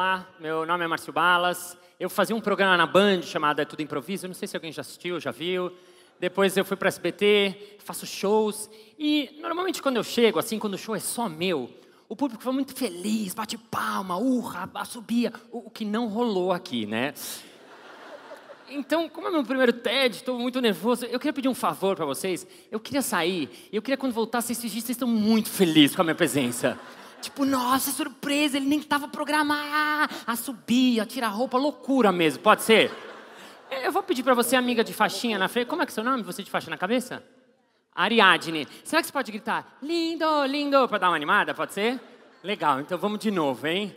Olá, meu nome é Márcio Balas. Eu fazia um programa na Band chamado É Tudo Improviso. Não sei se alguém já assistiu, já viu. Depois eu fui para SBT, faço shows. E normalmente quando eu chego, assim, quando o show é só meu, o público foi muito feliz, bate palma, urra, subia. O, o que não rolou aqui, né? Então, como é meu primeiro TED, estou muito nervoso. Eu queria pedir um favor para vocês. Eu queria sair. Eu queria quando voltar, vocês fingissem que estão muito felizes com a minha presença. Tipo, nossa, surpresa, ele nem estava programado. Ah, a subir, a tirar roupa, loucura mesmo, pode ser? Eu vou pedir para você, amiga de faixinha na frente, como é que é seu nome? Você de faixa na cabeça? Ariadne. Será que você pode gritar, lindo, lindo, para dar uma animada, pode ser? Legal, então vamos de novo, hein?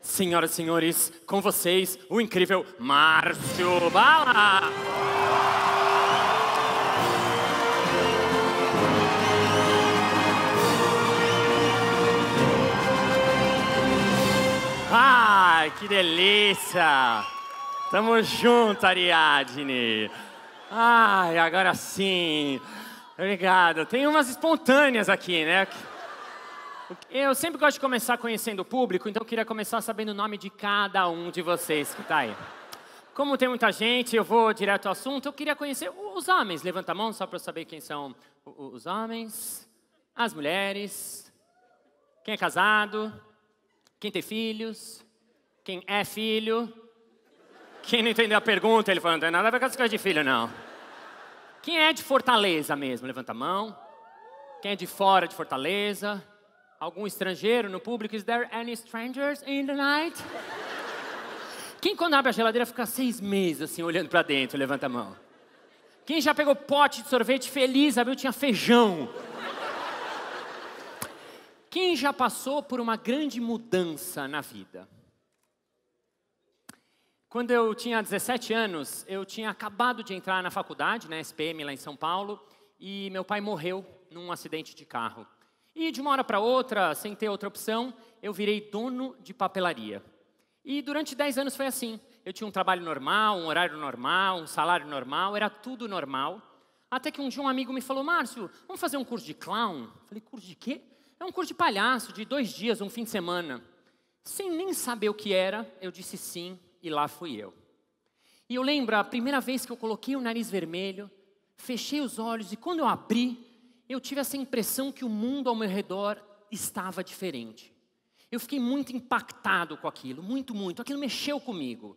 Senhoras e senhores, com vocês, o incrível Márcio Bala! Ai, que delícia! Tamo junto, Ariadne! Ai, agora sim! Obrigado. Tem umas espontâneas aqui, né? Eu sempre gosto de começar conhecendo o público, então eu queria começar sabendo o nome de cada um de vocês que está aí. Como tem muita gente, eu vou direto ao assunto. Eu queria conhecer os homens. Levanta a mão só para saber quem são os homens, as mulheres, quem é casado, quem tem filhos. Quem é filho? Quem não entendeu a pergunta, ele falou, não tem nada a ver com coisas de filho, não. Quem é de Fortaleza mesmo? Levanta a mão. Quem é de fora de Fortaleza? Algum estrangeiro no público? Is there any strangers in the night? Quem quando abre a geladeira fica seis meses assim, olhando para dentro? Levanta a mão. Quem já pegou pote de sorvete feliz, abriu, tinha feijão. Quem já passou por uma grande mudança na vida? Quando eu tinha 17 anos, eu tinha acabado de entrar na faculdade, na né, SPM, lá em São Paulo, e meu pai morreu num acidente de carro. E de uma hora para outra, sem ter outra opção, eu virei dono de papelaria. E durante 10 anos foi assim. Eu tinha um trabalho normal, um horário normal, um salário normal, era tudo normal. Até que um dia um amigo me falou: Márcio, vamos fazer um curso de clown? Eu falei: curso de quê? É um curso de palhaço, de dois dias, um fim de semana. Sem nem saber o que era, eu disse sim e lá fui eu. E eu lembro a primeira vez que eu coloquei o nariz vermelho, fechei os olhos e quando eu abri, eu tive essa impressão que o mundo ao meu redor estava diferente. Eu fiquei muito impactado com aquilo, muito, muito. Aquilo mexeu comigo.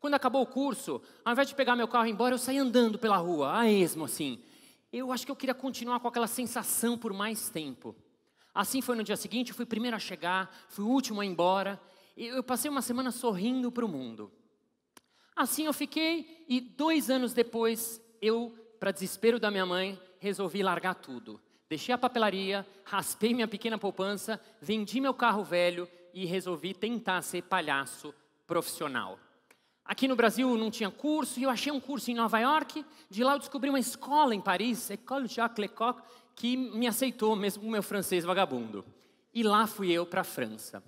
Quando acabou o curso, ao invés de pegar meu carro e ir embora, eu saí andando pela rua, a esmo assim. Eu acho que eu queria continuar com aquela sensação por mais tempo. Assim foi no dia seguinte, eu fui o primeiro a chegar, fui o último a ir embora, eu passei uma semana sorrindo para o mundo. Assim eu fiquei e dois anos depois eu, para desespero da minha mãe, resolvi largar tudo. Deixei a papelaria, raspei minha pequena poupança, vendi meu carro velho e resolvi tentar ser palhaço profissional. Aqui no Brasil não tinha curso e eu achei um curso em Nova York. De lá eu descobri uma escola em Paris, École Jacques Lecoq, que me aceitou mesmo com meu francês vagabundo. E lá fui eu para a França.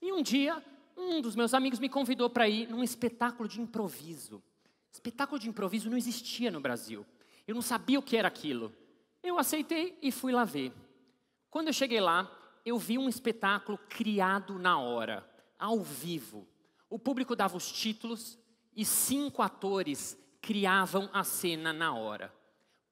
E um dia, um dos meus amigos me convidou para ir num espetáculo de improviso. Espetáculo de improviso não existia no Brasil. Eu não sabia o que era aquilo. Eu aceitei e fui lá ver. Quando eu cheguei lá, eu vi um espetáculo criado na hora, ao vivo. O público dava os títulos e cinco atores criavam a cena na hora.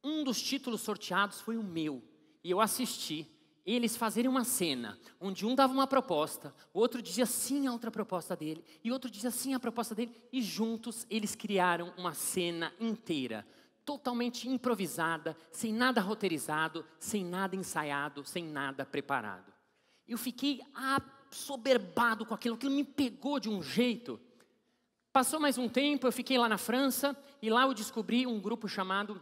Um dos títulos sorteados foi o meu, e eu assisti eles fazerem uma cena onde um dava uma proposta, o outro dizia sim a outra proposta dele, e outro dizia sim a proposta dele, e juntos eles criaram uma cena inteira, totalmente improvisada, sem nada roteirizado, sem nada ensaiado, sem nada preparado. Eu fiquei soberbado com aquilo, aquilo me pegou de um jeito. Passou mais um tempo, eu fiquei lá na França e lá eu descobri um grupo chamado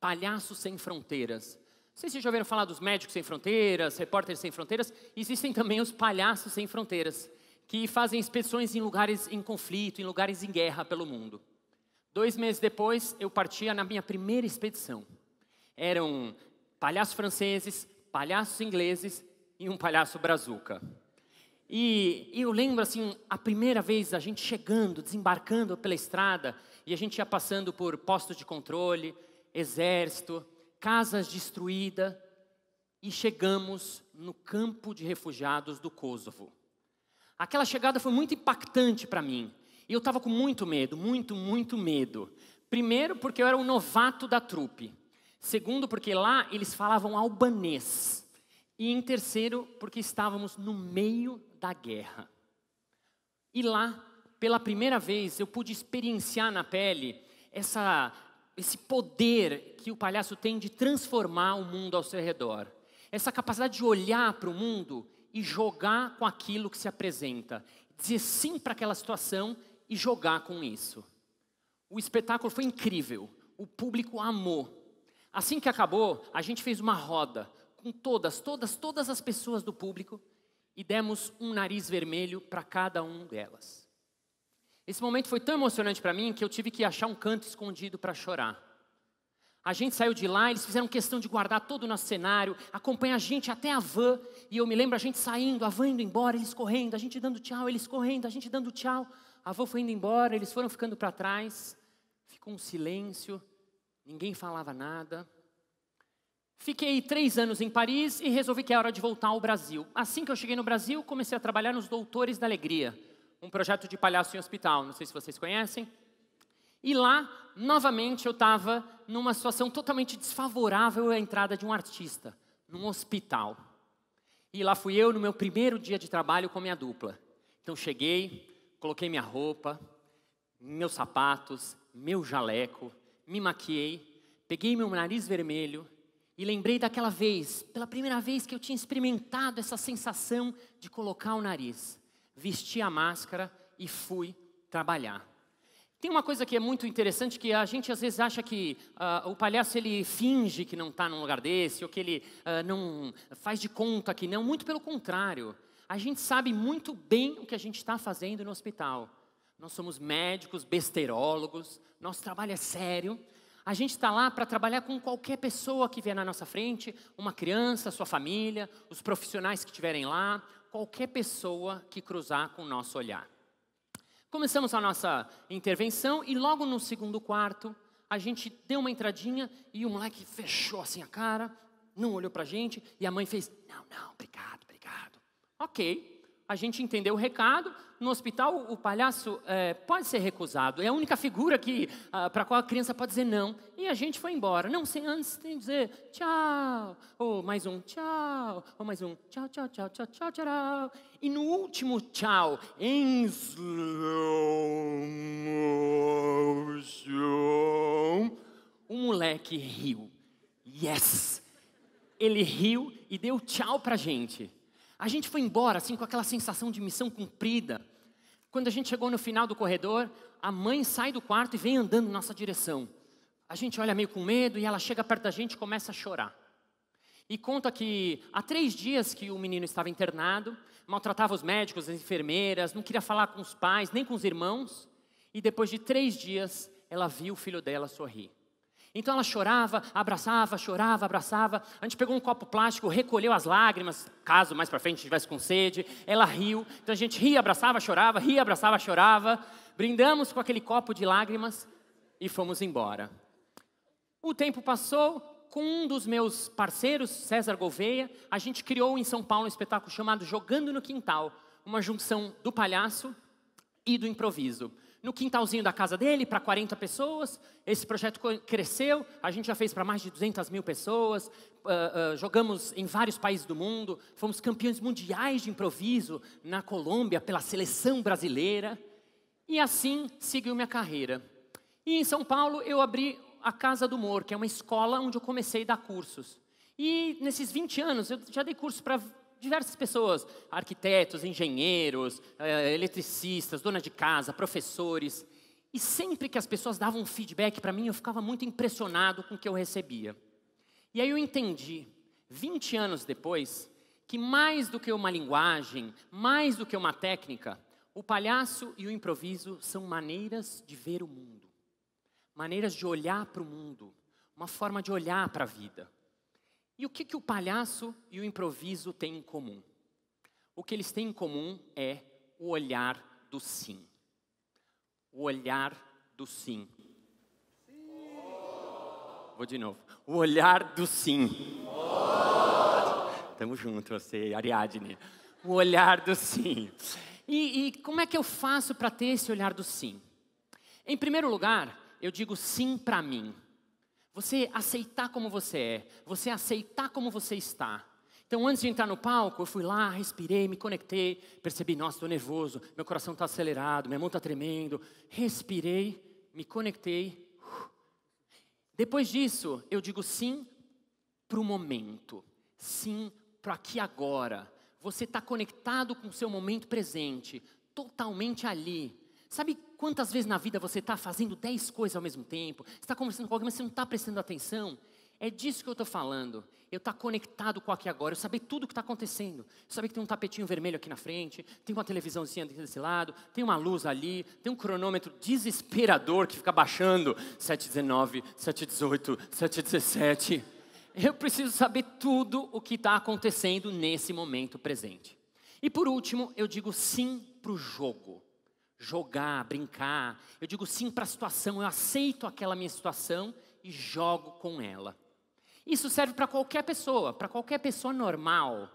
Palhaços Sem Fronteiras sei se já ouviram falar dos médicos sem fronteiras, repórteres sem fronteiras, existem também os palhaços sem fronteiras, que fazem inspeções em lugares em conflito, em lugares em guerra pelo mundo. Dois meses depois, eu partia na minha primeira expedição. Eram palhaços franceses, palhaços ingleses e um palhaço brazuca. E, e eu lembro assim, a primeira vez a gente chegando, desembarcando pela estrada, e a gente ia passando por postos de controle, exército, casas destruídas e chegamos no campo de refugiados do Kosovo. Aquela chegada foi muito impactante para mim. E eu estava com muito medo, muito, muito medo. Primeiro, porque eu era um novato da trupe. Segundo, porque lá eles falavam albanês. E em terceiro, porque estávamos no meio da guerra. E lá, pela primeira vez, eu pude experienciar na pele essa esse poder que o palhaço tem de transformar o mundo ao seu redor. Essa capacidade de olhar para o mundo e jogar com aquilo que se apresenta. Dizer sim para aquela situação e jogar com isso. O espetáculo foi incrível. O público amou. Assim que acabou, a gente fez uma roda com todas, todas, todas as pessoas do público e demos um nariz vermelho para cada um delas. Esse momento foi tão emocionante para mim que eu tive que achar um canto escondido para chorar. A gente saiu de lá, eles fizeram questão de guardar todo o nosso cenário, acompanha a gente até a van, e eu me lembro a gente saindo, a van indo embora, eles correndo, a gente dando tchau, eles correndo, a gente dando tchau. A van foi indo embora, eles foram ficando para trás, ficou um silêncio, ninguém falava nada. Fiquei três anos em Paris e resolvi que era é hora de voltar ao Brasil. Assim que eu cheguei no Brasil, comecei a trabalhar nos Doutores da Alegria um projeto de palhaço em hospital, não sei se vocês conhecem. E lá, novamente, eu estava numa situação totalmente desfavorável à entrada de um artista, num hospital. E lá fui eu no meu primeiro dia de trabalho com minha dupla. Então cheguei, coloquei minha roupa, meus sapatos, meu jaleco, me maquiei, peguei meu nariz vermelho e lembrei daquela vez, pela primeira vez que eu tinha experimentado essa sensação de colocar o nariz vesti a máscara e fui trabalhar. Tem uma coisa que é muito interessante que a gente às vezes acha que uh, o palhaço ele finge que não está num lugar desse ou que ele uh, não faz de conta que não. Muito pelo contrário, a gente sabe muito bem o que a gente está fazendo no hospital. Nós somos médicos, besterólogos, nosso trabalho é sério. A gente está lá para trabalhar com qualquer pessoa que vier na nossa frente, uma criança, sua família, os profissionais que estiverem lá, qualquer pessoa que cruzar com o nosso olhar. Começamos a nossa intervenção e logo no segundo quarto, a gente deu uma entradinha e o moleque fechou assim a cara, não olhou para a gente e a mãe fez: Não, não, obrigado, obrigado. Ok, a gente entendeu o recado no hospital, o palhaço é, pode ser recusado. É a única figura que ah, para qual a criança pode dizer não. E a gente foi embora. Não, sem antes tem que dizer tchau. Ou mais um tchau. Ou mais um tchau, tchau, tchau, tchau, tchau, tchau. E no último tchau, em slow motion, o moleque riu. Yes! Ele riu e deu tchau para a gente. A gente foi embora assim com aquela sensação de missão cumprida, quando a gente chegou no final do corredor, a mãe sai do quarto e vem andando na nossa direção. A gente olha meio com medo e ela chega perto da gente e começa a chorar. E conta que há três dias que o menino estava internado, maltratava os médicos, as enfermeiras, não queria falar com os pais, nem com os irmãos. E depois de três dias, ela viu o filho dela sorrir. Então ela chorava, abraçava, chorava, abraçava. A gente pegou um copo plástico, recolheu as lágrimas, caso mais para frente tivesse com sede. Ela riu. Então a gente ria, abraçava, chorava, ria, abraçava, chorava. Brindamos com aquele copo de lágrimas e fomos embora. O tempo passou, com um dos meus parceiros, César Gouveia, a gente criou em São Paulo um espetáculo chamado Jogando no Quintal, uma junção do palhaço e do improviso no quintalzinho da casa dele para 40 pessoas. Esse projeto cresceu, a gente já fez para mais de 200 mil pessoas. Uh, uh, jogamos em vários países do mundo, fomos campeões mundiais de improviso na Colômbia pela seleção brasileira. E assim seguiu minha carreira. E em São Paulo eu abri a Casa do Humor, que é uma escola onde eu comecei a dar cursos. E nesses 20 anos eu já dei curso para Diversas pessoas, arquitetos, engenheiros, eh, eletricistas, dona de casa, professores. E sempre que as pessoas davam feedback para mim, eu ficava muito impressionado com o que eu recebia. E aí eu entendi, 20 anos depois, que mais do que uma linguagem, mais do que uma técnica, o palhaço e o improviso são maneiras de ver o mundo, maneiras de olhar para o mundo, uma forma de olhar para a vida. E o que, que o palhaço e o improviso têm em comum? O que eles têm em comum é o olhar do sim. O olhar do sim. sim. Vou de novo. O olhar do sim. Oh. Tamo junto, você, Ariadne. O olhar do sim. E, e como é que eu faço para ter esse olhar do sim? Em primeiro lugar, eu digo sim para mim. Você aceitar como você é, você aceitar como você está. Então, antes de entrar no palco, eu fui lá, respirei, me conectei, percebi, nossa, estou nervoso, meu coração está acelerado, minha mão está tremendo. Respirei, me conectei. Depois disso, eu digo sim para o momento, sim para aqui agora. Você está conectado com o seu momento presente, totalmente ali, Sabe quantas vezes na vida você está fazendo dez coisas ao mesmo tempo? Você está conversando com alguém, mas você não está prestando atenção? É disso que eu estou falando. Eu estou tá conectado com aqui agora, eu saber tudo o que está acontecendo. Eu saber que tem um tapetinho vermelho aqui na frente, tem uma televisãozinha desse lado, tem uma luz ali, tem um cronômetro desesperador que fica baixando 719, 718, 717. Eu preciso saber tudo o que está acontecendo nesse momento presente. E por último, eu digo sim para o jogo jogar, brincar. Eu digo sim para a situação, eu aceito aquela minha situação e jogo com ela. Isso serve para qualquer pessoa, para qualquer pessoa normal.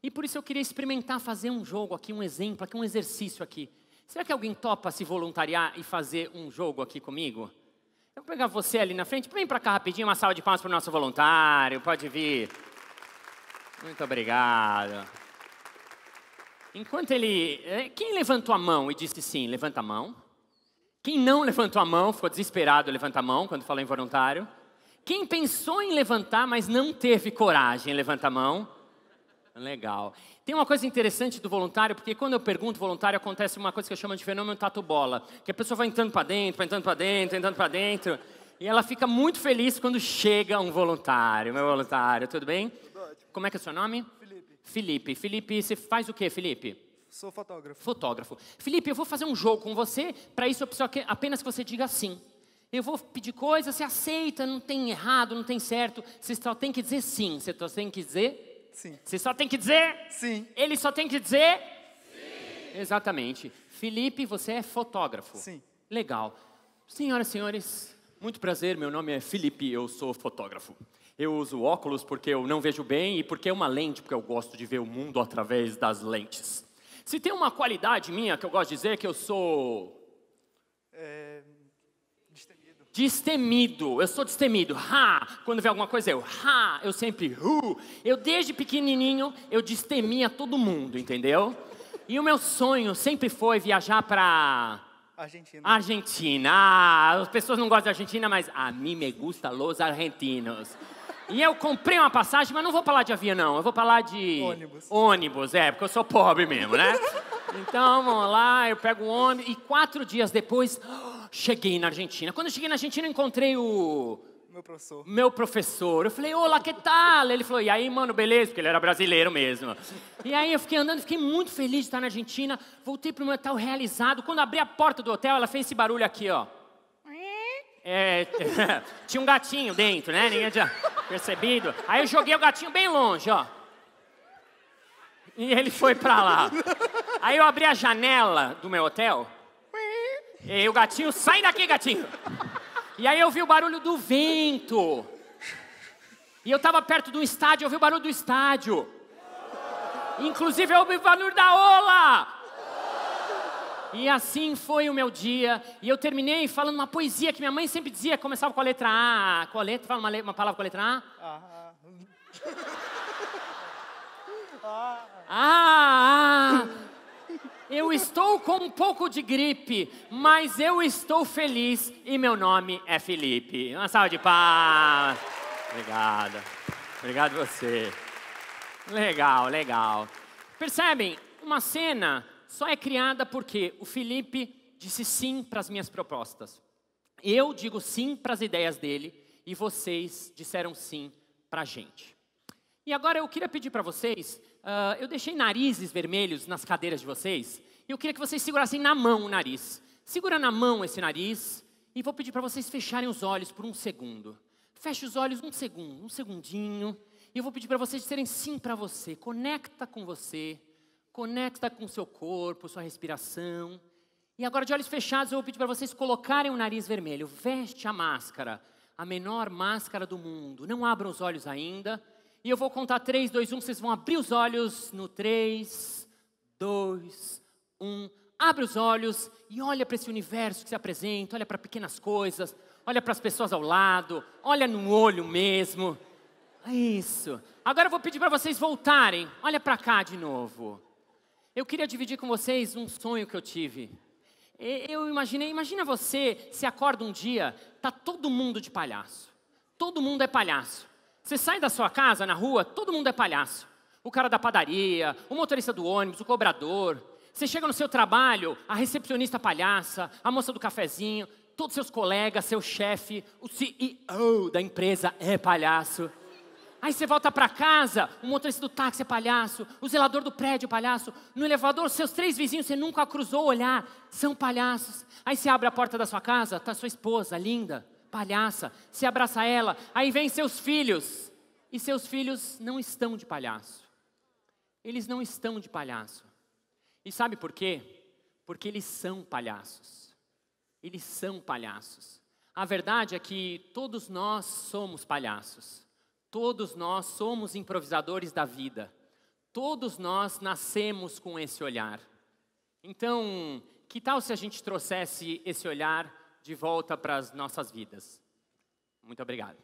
E por isso eu queria experimentar fazer um jogo aqui, um exemplo, aqui um exercício aqui. Será que alguém topa se voluntariar e fazer um jogo aqui comigo? Eu vou pegar você ali na frente, vem para cá rapidinho, uma salva de palmas para o nosso voluntário, pode vir. Muito obrigado. Enquanto ele. É, quem levantou a mão e disse sim, levanta a mão. Quem não levantou a mão, ficou desesperado, levanta a mão quando falou voluntário. Quem pensou em levantar, mas não teve coragem, levanta a mão. Legal. Tem uma coisa interessante do voluntário, porque quando eu pergunto voluntário, acontece uma coisa que eu chamo de fenômeno tatu-bola, que a pessoa vai entrando para dentro, vai entrando para dentro, entrando para dentro, e ela fica muito feliz quando chega um voluntário. Meu voluntário, tudo bem? Como é que é o seu nome? Felipe. Felipe, você faz o quê, Felipe? Sou fotógrafo. Fotógrafo. Felipe, eu vou fazer um jogo com você, para isso eu preciso apenas que você diga sim. Eu vou pedir coisas, você aceita, não tem errado, não tem certo. Você só tem que dizer sim. Você só tem que dizer? Sim. Você só tem que dizer? Sim. Ele só tem que dizer? Sim. Exatamente. Felipe, você é fotógrafo. Sim. Legal. Senhoras e senhores, muito prazer, meu nome é Felipe, eu sou fotógrafo. Eu uso óculos porque eu não vejo bem e porque é uma lente, porque eu gosto de ver o mundo através das lentes. Se tem uma qualidade minha que eu gosto de dizer, que eu sou. É... Destemido. Destemido, eu sou destemido. Ha! Quando vê alguma coisa, eu ha! Eu sempre hu! Eu desde pequenininho, eu destemia todo mundo, entendeu? E o meu sonho sempre foi viajar para Argentina. Argentina. Ah, as pessoas não gostam da Argentina, mas a mim me gusta los argentinos. E eu comprei uma passagem, mas não vou falar de avião, não. Eu vou falar de. Ônibus. Ônibus, é, porque eu sou pobre mesmo, né? Então, vamos lá, eu pego um ônibus. E quatro dias depois, cheguei na Argentina. Quando eu cheguei na Argentina, eu encontrei o. Meu professor. Meu professor. Eu falei, olá, que tal? Ele falou, e aí, mano, beleza? Porque ele era brasileiro mesmo. E aí eu fiquei andando, fiquei muito feliz de estar na Argentina. Voltei para o meu hotel realizado. Quando abri a porta do hotel, ela fez esse barulho aqui, ó. É, tinha um gatinho dentro, né? Ninguém tinha percebido. Aí eu joguei o gatinho bem longe, ó. E ele foi pra lá. Aí eu abri a janela do meu hotel. E o gatinho, sai daqui, gatinho! E aí eu vi o barulho do vento. E eu tava perto do estádio, eu vi o barulho do estádio. Inclusive eu ouvi o barulho da ola. E assim foi o meu dia. E eu terminei falando uma poesia que minha mãe sempre dizia, começava com a letra A. Com a letra, fala uma, uma palavra com a letra A. Ah, ah. ah, ah. Eu estou com um pouco de gripe, mas eu estou feliz e meu nome é Felipe. Uma salva de palmas. Obrigado. Obrigado você. Legal, legal. Percebem? Uma cena só é criada porque o Felipe disse sim para as minhas propostas. Eu digo sim para as ideias dele e vocês disseram sim para a gente. E agora eu queria pedir para vocês, uh, eu deixei narizes vermelhos nas cadeiras de vocês, e eu queria que vocês segurassem na mão o nariz. Segura na mão esse nariz e vou pedir para vocês fecharem os olhos por um segundo. Feche os olhos um segundo, um segundinho, e eu vou pedir para vocês dizerem sim para você, conecta com você, Conecta com seu corpo, sua respiração. E agora, de olhos fechados, eu vou pedir para vocês colocarem o nariz vermelho. Veste a máscara, a menor máscara do mundo. Não abram os olhos ainda. E eu vou contar 3, 2, 1. Vocês vão abrir os olhos no 3, 2, 1. Abre os olhos e olha para esse universo que se apresenta. Olha para pequenas coisas. Olha para as pessoas ao lado. Olha no olho mesmo. É isso. Agora eu vou pedir para vocês voltarem. Olha para cá de novo. Eu queria dividir com vocês um sonho que eu tive. Eu imaginei, imagina você se acorda um dia, tá todo mundo de palhaço. Todo mundo é palhaço. Você sai da sua casa, na rua, todo mundo é palhaço. O cara da padaria, o motorista do ônibus, o cobrador. Você chega no seu trabalho, a recepcionista palhaça, a moça do cafezinho, todos seus colegas, seu chefe, o CEO da empresa é palhaço. Aí você volta para casa, o motorista do táxi é palhaço, o zelador do prédio é palhaço, no elevador, seus três vizinhos, você nunca cruzou o olhar, são palhaços. Aí você abre a porta da sua casa, tá sua esposa, linda, palhaça, você abraça ela, aí vem seus filhos, e seus filhos não estão de palhaço. Eles não estão de palhaço. E sabe por quê? Porque eles são palhaços. Eles são palhaços. A verdade é que todos nós somos palhaços. Todos nós somos improvisadores da vida. Todos nós nascemos com esse olhar. Então, que tal se a gente trouxesse esse olhar de volta para as nossas vidas? Muito obrigado.